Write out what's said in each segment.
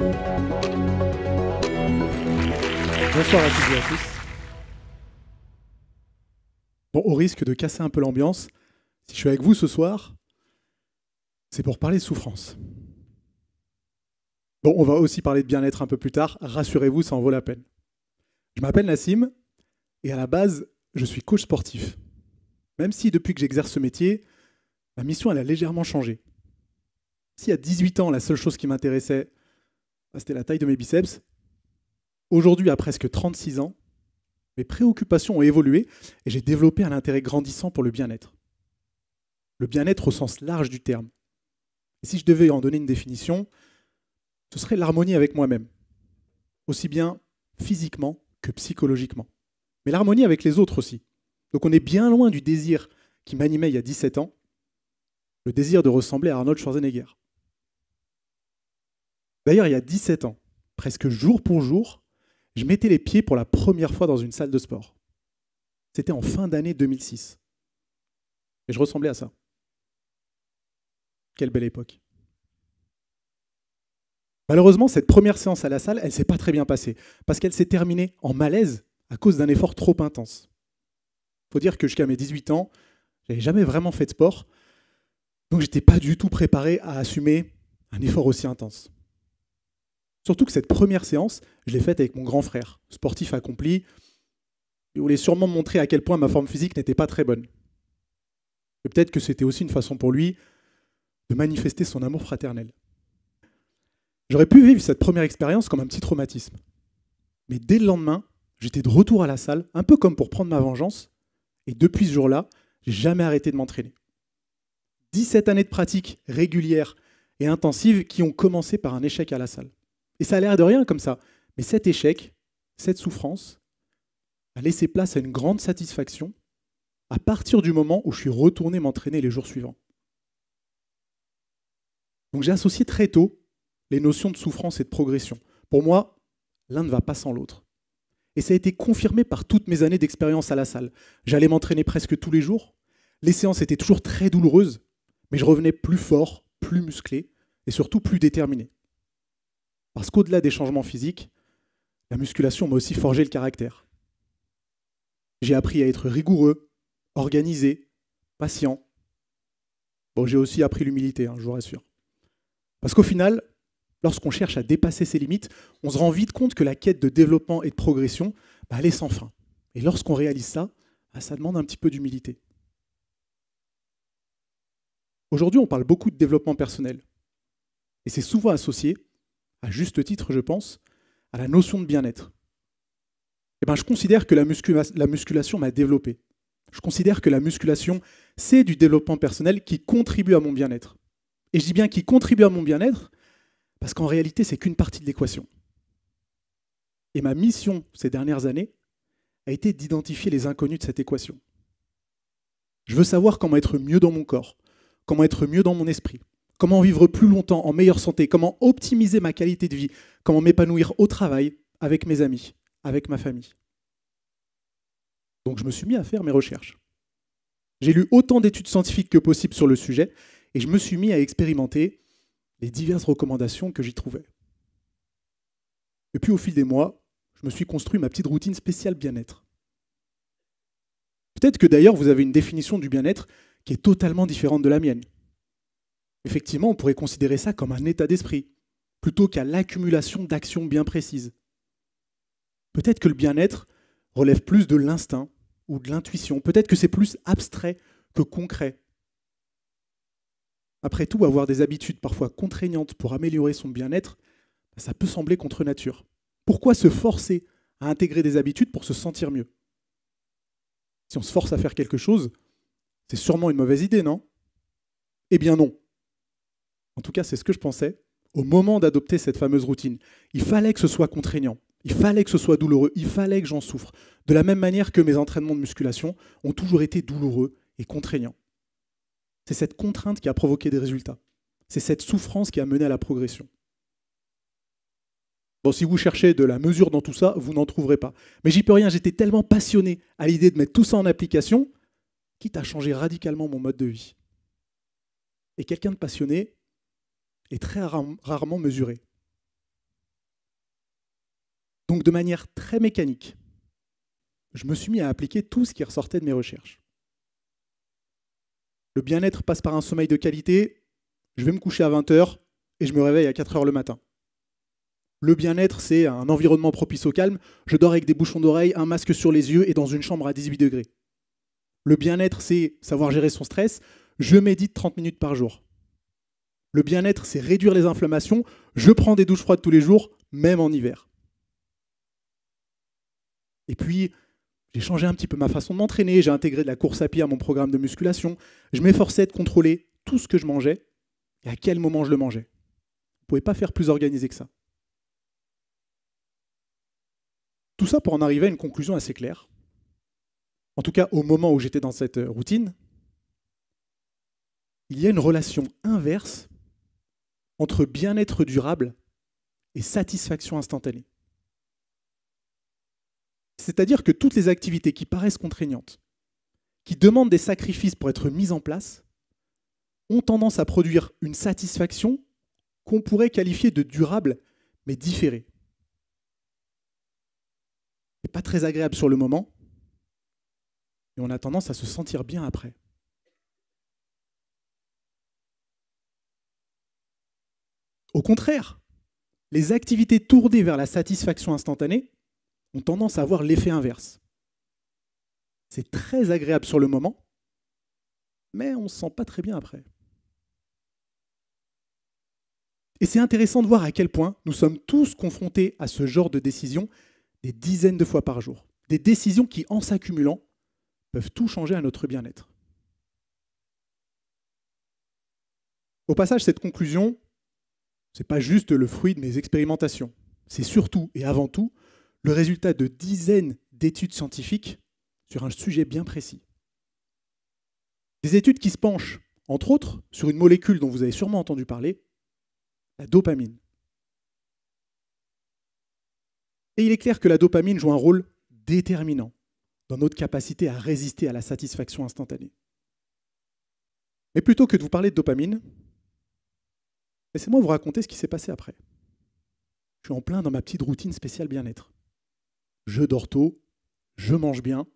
Bonsoir à toutes et à tous. Bon, au risque de casser un peu l'ambiance, si je suis avec vous ce soir, c'est pour parler de souffrance. Bon, on va aussi parler de bien-être un peu plus tard, rassurez-vous, ça en vaut la peine. Je m'appelle Nassim, et à la base, je suis coach sportif. Même si depuis que j'exerce ce métier, ma mission elle a légèrement changé. Si à 18 ans, la seule chose qui m'intéressait, ah, c'était la taille de mes biceps. Aujourd'hui, à presque 36 ans, mes préoccupations ont évolué et j'ai développé un intérêt grandissant pour le bien-être. Le bien-être au sens large du terme. Et si je devais en donner une définition, ce serait l'harmonie avec moi-même, aussi bien physiquement que psychologiquement. Mais l'harmonie avec les autres aussi. Donc on est bien loin du désir qui m'animait il y a 17 ans, le désir de ressembler à Arnold Schwarzenegger. D'ailleurs, il y a 17 ans, presque jour pour jour, je mettais les pieds pour la première fois dans une salle de sport. C'était en fin d'année 2006. Et je ressemblais à ça. Quelle belle époque. Malheureusement, cette première séance à la salle, elle s'est pas très bien passée, parce qu'elle s'est terminée en malaise à cause d'un effort trop intense. Faut dire que jusqu'à mes 18 ans, j'avais jamais vraiment fait de sport, donc j'étais pas du tout préparé à assumer un effort aussi intense. Surtout que cette première séance, je l'ai faite avec mon grand frère, sportif accompli. Il voulait sûrement montrer à quel point ma forme physique n'était pas très bonne. Et peut-être que c'était aussi une façon pour lui de manifester son amour fraternel. J'aurais pu vivre cette première expérience comme un petit traumatisme. Mais dès le lendemain, j'étais de retour à la salle, un peu comme pour prendre ma vengeance. Et depuis ce jour-là, j'ai jamais arrêté de m'entraîner. 17 années de pratique régulière et intensive qui ont commencé par un échec à la salle. Et ça a l'air de rien comme ça. Mais cet échec, cette souffrance, a laissé place à une grande satisfaction à partir du moment où je suis retourné m'entraîner les jours suivants. Donc j'ai associé très tôt les notions de souffrance et de progression. Pour moi, l'un ne va pas sans l'autre. Et ça a été confirmé par toutes mes années d'expérience à la salle. J'allais m'entraîner presque tous les jours. Les séances étaient toujours très douloureuses, mais je revenais plus fort, plus musclé et surtout plus déterminé. Parce qu'au-delà des changements physiques, la musculation m'a aussi forgé le caractère. J'ai appris à être rigoureux, organisé, patient. Bon, j'ai aussi appris l'humilité, hein, je vous rassure. Parce qu'au final, lorsqu'on cherche à dépasser ses limites, on se rend vite compte que la quête de développement et de progression, bah, elle est sans fin. Et lorsqu'on réalise ça, bah, ça demande un petit peu d'humilité. Aujourd'hui, on parle beaucoup de développement personnel. Et c'est souvent associé à juste titre, je pense, à la notion de bien-être. Eh ben, je considère que la, la musculation m'a développé. Je considère que la musculation, c'est du développement personnel qui contribue à mon bien-être. Et je dis bien qui contribue à mon bien-être, parce qu'en réalité, c'est qu'une partie de l'équation. Et ma mission ces dernières années a été d'identifier les inconnus de cette équation. Je veux savoir comment être mieux dans mon corps, comment être mieux dans mon esprit, comment vivre plus longtemps en meilleure santé, comment optimiser ma qualité de vie, comment m'épanouir au travail, avec mes amis, avec ma famille. Donc je me suis mis à faire mes recherches. J'ai lu autant d'études scientifiques que possible sur le sujet et je me suis mis à expérimenter les diverses recommandations que j'y trouvais. Et puis au fil des mois, je me suis construit ma petite routine spéciale bien-être. Peut-être que d'ailleurs vous avez une définition du bien-être qui est totalement différente de la mienne effectivement, on pourrait considérer ça comme un état d'esprit, plutôt qu'à l'accumulation d'actions bien précises. Peut-être que le bien-être relève plus de l'instinct ou de l'intuition, peut-être que c'est plus abstrait que concret. Après tout, avoir des habitudes parfois contraignantes pour améliorer son bien-être, ça peut sembler contre nature. Pourquoi se forcer à intégrer des habitudes pour se sentir mieux Si on se force à faire quelque chose, c'est sûrement une mauvaise idée, non Eh bien non. En tout cas, c'est ce que je pensais au moment d'adopter cette fameuse routine. Il fallait que ce soit contraignant, il fallait que ce soit douloureux, il fallait que j'en souffre. De la même manière que mes entraînements de musculation ont toujours été douloureux et contraignants. C'est cette contrainte qui a provoqué des résultats. C'est cette souffrance qui a mené à la progression. Bon, si vous cherchez de la mesure dans tout ça, vous n'en trouverez pas. Mais j'y peux rien, j'étais tellement passionné à l'idée de mettre tout ça en application, quitte à changer radicalement mon mode de vie. Et quelqu'un de passionné, est très rarement mesuré. Donc de manière très mécanique, je me suis mis à appliquer tout ce qui ressortait de mes recherches. Le bien-être passe par un sommeil de qualité, je vais me coucher à 20h et je me réveille à 4h le matin. Le bien-être, c'est un environnement propice au calme, je dors avec des bouchons d'oreilles, un masque sur les yeux et dans une chambre à 18 degrés. Le bien-être, c'est savoir gérer son stress, je médite 30 minutes par jour. Le bien-être, c'est réduire les inflammations. Je prends des douches froides tous les jours, même en hiver. Et puis, j'ai changé un petit peu ma façon de m'entraîner, j'ai intégré de la course à pied à mon programme de musculation. Je m'efforçais de contrôler tout ce que je mangeais et à quel moment je le mangeais. Vous ne pouvez pas faire plus organisé que ça. Tout ça pour en arriver à une conclusion assez claire. En tout cas, au moment où j'étais dans cette euh, routine, il y a une relation inverse entre bien-être durable et satisfaction instantanée. C'est-à-dire que toutes les activités qui paraissent contraignantes, qui demandent des sacrifices pour être mises en place, ont tendance à produire une satisfaction qu'on pourrait qualifier de durable, mais différée. n'est pas très agréable sur le moment, et on a tendance à se sentir bien après. Au contraire, les activités tournées vers la satisfaction instantanée ont tendance à avoir l'effet inverse. C'est très agréable sur le moment, mais on ne se sent pas très bien après. Et c'est intéressant de voir à quel point nous sommes tous confrontés à ce genre de décision des dizaines de fois par jour. Des décisions qui, en s'accumulant, peuvent tout changer à notre bien-être. Au passage, cette conclusion, ce n'est pas juste le fruit de mes expérimentations, c'est surtout et avant tout le résultat de dizaines d'études scientifiques sur un sujet bien précis. Des études qui se penchent, entre autres, sur une molécule dont vous avez sûrement entendu parler, la dopamine. Et il est clair que la dopamine joue un rôle déterminant dans notre capacité à résister à la satisfaction instantanée. Mais plutôt que de vous parler de dopamine, Laissez-moi vous raconter ce qui s'est passé après. Je suis en plein dans ma petite routine spéciale bien-être. Je dors tôt, je mange bien,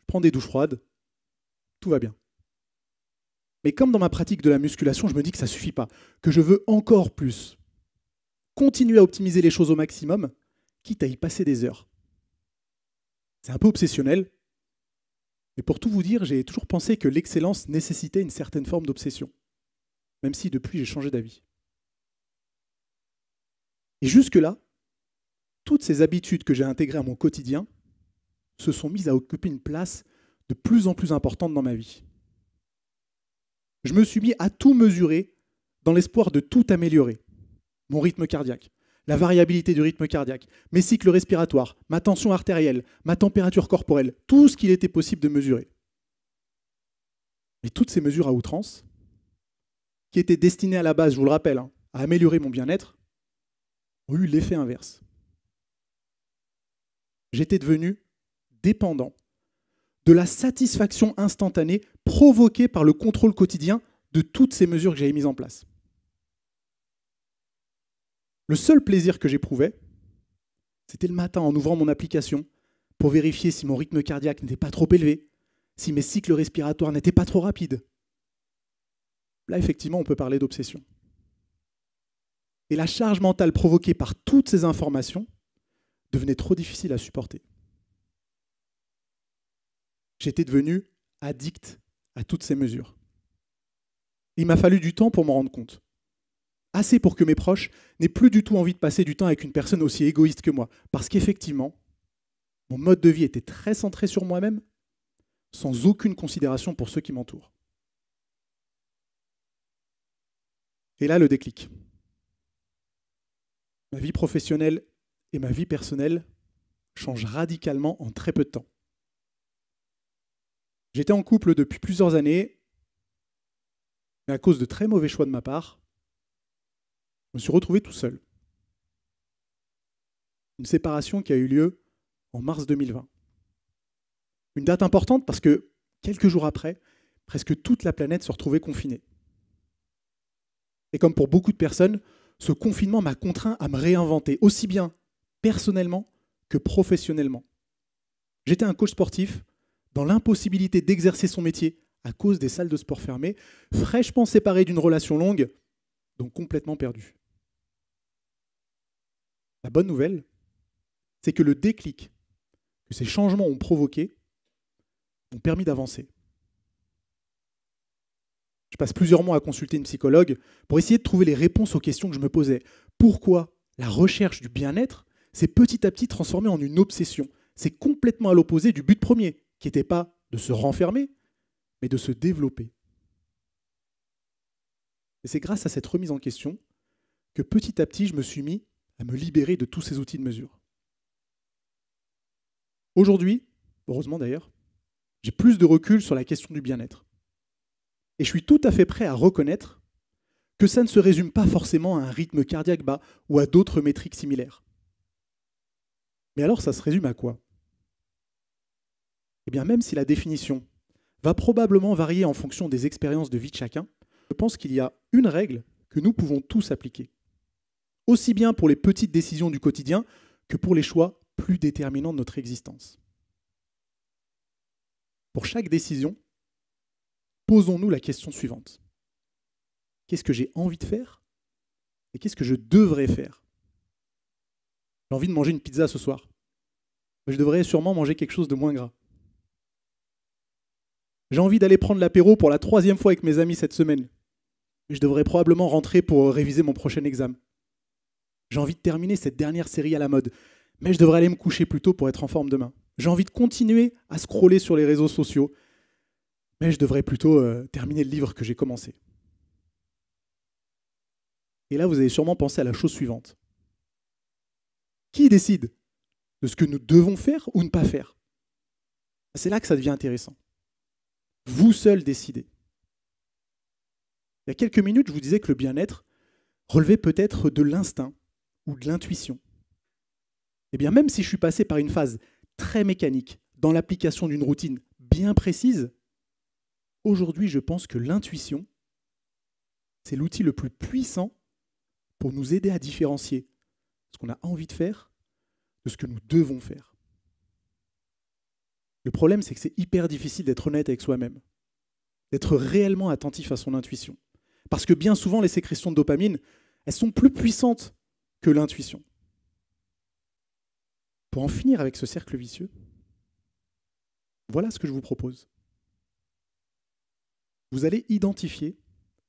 je prends des douches froides, tout va bien. Mais comme dans ma pratique de la musculation, je me dis que ça ne suffit pas, que je veux encore plus. Continuer à optimiser les choses au maximum, quitte à y passer des heures. C'est un peu obsessionnel, mais pour tout vous dire, j'ai toujours pensé que l'excellence nécessitait une certaine forme d'obsession, même si depuis j'ai changé d'avis. Et jusque-là, toutes ces habitudes que j'ai intégrées à mon quotidien se sont mises à occuper une place de plus en plus importante dans ma vie. Je me suis mis à tout mesurer dans l'espoir de tout améliorer. Mon rythme cardiaque, la variabilité du rythme cardiaque, mes cycles respiratoires, ma tension artérielle, ma température corporelle, tout ce qu'il était possible de mesurer. Mais toutes ces mesures à outrance, qui étaient destinées à la base, je vous le rappelle, hein, à améliorer mon bien-être, eu l'effet inverse. J'étais devenu dépendant de la satisfaction instantanée provoquée par le contrôle quotidien de toutes ces mesures que j'avais mises en place. Le seul plaisir que j'éprouvais, c'était le matin en ouvrant mon application pour vérifier si mon rythme cardiaque n'était pas trop élevé, si mes cycles respiratoires n'étaient pas trop rapides. Là, effectivement, on peut parler d'obsession. Et la charge mentale provoquée par toutes ces informations devenait trop difficile à supporter. J'étais devenu addict à toutes ces mesures. il m'a fallu du temps pour m'en rendre compte. Assez pour que mes proches n'aient plus du tout envie de passer du temps avec une personne aussi égoïste que moi. Parce qu'effectivement, mon mode de vie était très centré sur moi-même, sans aucune considération pour ceux qui m'entourent. Et là, le déclic ma vie professionnelle et ma vie personnelle changent radicalement en très peu de temps. J'étais en couple depuis plusieurs années, mais à cause de très mauvais choix de ma part, je me suis retrouvé tout seul. Une séparation qui a eu lieu en mars 2020. Une date importante parce que quelques jours après, presque toute la planète se retrouvait confinée. Et comme pour beaucoup de personnes, ce confinement m'a contraint à me réinventer, aussi bien personnellement que professionnellement. J'étais un coach sportif dans l'impossibilité d'exercer son métier à cause des salles de sport fermées, fraîchement séparé d'une relation longue, donc complètement perdu. La bonne nouvelle, c'est que le déclic que ces changements ont provoqué m'ont permis d'avancer passe plusieurs mois à consulter une psychologue pour essayer de trouver les réponses aux questions que je me posais. Pourquoi la recherche du bien-être s'est petit à petit transformée en une obsession C'est complètement à l'opposé du but premier, qui n'était pas de se renfermer, mais de se développer. Et c'est grâce à cette remise en question que petit à petit, je me suis mis à me libérer de tous ces outils de mesure. Aujourd'hui, heureusement d'ailleurs, j'ai plus de recul sur la question du bien-être. Et je suis tout à fait prêt à reconnaître que ça ne se résume pas forcément à un rythme cardiaque bas ou à d'autres métriques similaires. Mais alors ça se résume à quoi Eh bien même si la définition va probablement varier en fonction des expériences de vie de chacun, je pense qu'il y a une règle que nous pouvons tous appliquer. Aussi bien pour les petites décisions du quotidien que pour les choix plus déterminants de notre existence. Pour chaque décision, posons-nous la question suivante. Qu'est-ce que j'ai envie de faire et qu'est-ce que je devrais faire J'ai envie de manger une pizza ce soir. Je devrais sûrement manger quelque chose de moins gras. J'ai envie d'aller prendre l'apéro pour la troisième fois avec mes amis cette semaine. Je devrais probablement rentrer pour réviser mon prochain examen. J'ai envie de terminer cette dernière série à la mode, mais je devrais aller me coucher plus tôt pour être en forme demain. J'ai envie de continuer à scroller sur les réseaux sociaux, mais je devrais plutôt euh, terminer le livre que j'ai commencé. Et là, vous avez sûrement pensé à la chose suivante. Qui décide de ce que nous devons faire ou ne pas faire C'est là que ça devient intéressant. Vous seul décidez. Il y a quelques minutes, je vous disais que le bien-être relevait peut-être de l'instinct ou de l'intuition. Eh bien, même si je suis passé par une phase très mécanique dans l'application d'une routine bien précise, Aujourd'hui, je pense que l'intuition, c'est l'outil le plus puissant pour nous aider à différencier ce qu'on a envie de faire de ce que nous devons faire. Le problème, c'est que c'est hyper difficile d'être honnête avec soi-même, d'être réellement attentif à son intuition. Parce que bien souvent, les sécrétions de dopamine, elles sont plus puissantes que l'intuition. Pour en finir avec ce cercle vicieux, voilà ce que je vous propose vous allez identifier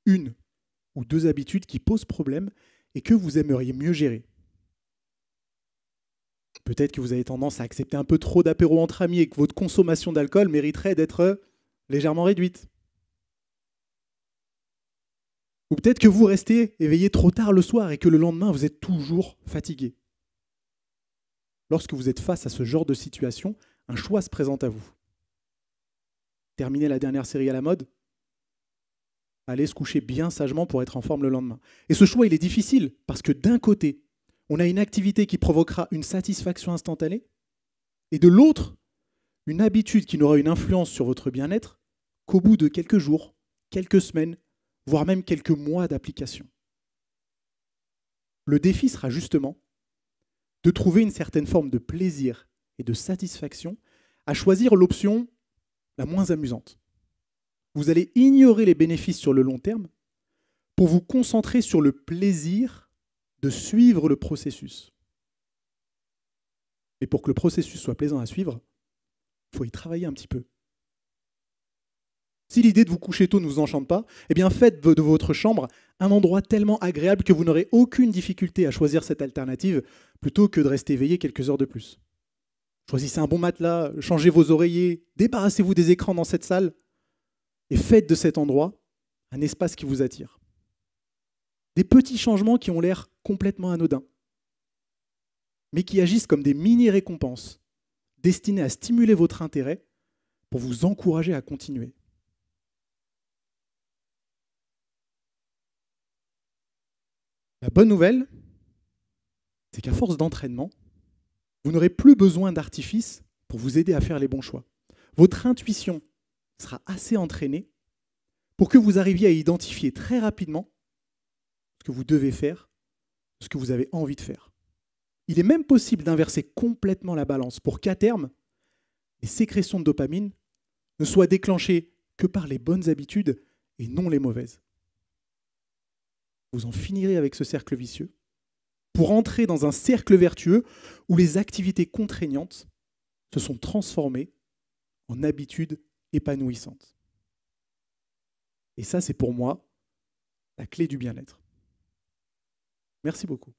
une ou deux habitudes qui posent problème et que vous aimeriez mieux gérer. Peut-être que vous avez tendance à accepter un peu trop d'apéro entre amis et que votre consommation d'alcool mériterait d'être légèrement réduite. Ou peut-être que vous restez éveillé trop tard le soir et que le lendemain vous êtes toujours fatigué. Lorsque vous êtes face à ce genre de situation, un choix se présente à vous. Terminer la dernière série à la mode aller se coucher bien sagement pour être en forme le lendemain. Et ce choix, il est difficile parce que d'un côté, on a une activité qui provoquera une satisfaction instantanée, et de l'autre, une habitude qui n'aura une influence sur votre bien-être qu'au bout de quelques jours, quelques semaines, voire même quelques mois d'application. Le défi sera justement de trouver une certaine forme de plaisir et de satisfaction à choisir l'option la moins amusante vous allez ignorer les bénéfices sur le long terme pour vous concentrer sur le plaisir de suivre le processus. Mais pour que le processus soit plaisant à suivre, il faut y travailler un petit peu. Si l'idée de vous coucher tôt ne vous enchante pas, eh bien faites de votre chambre un endroit tellement agréable que vous n'aurez aucune difficulté à choisir cette alternative plutôt que de rester éveillé quelques heures de plus. Choisissez un bon matelas, changez vos oreillers, débarrassez-vous des écrans dans cette salle, et faites de cet endroit un espace qui vous attire. Des petits changements qui ont l'air complètement anodins, mais qui agissent comme des mini-récompenses destinées à stimuler votre intérêt pour vous encourager à continuer. La bonne nouvelle, c'est qu'à force d'entraînement, vous n'aurez plus besoin d'artifices pour vous aider à faire les bons choix. Votre intuition sera assez entraîné pour que vous arriviez à identifier très rapidement ce que vous devez faire, ce que vous avez envie de faire. Il est même possible d'inverser complètement la balance pour qu'à terme, les sécrétions de dopamine ne soient déclenchées que par les bonnes habitudes et non les mauvaises. Vous en finirez avec ce cercle vicieux pour entrer dans un cercle vertueux où les activités contraignantes se sont transformées en habitudes épanouissante. Et ça, c'est pour moi la clé du bien-être. Merci beaucoup.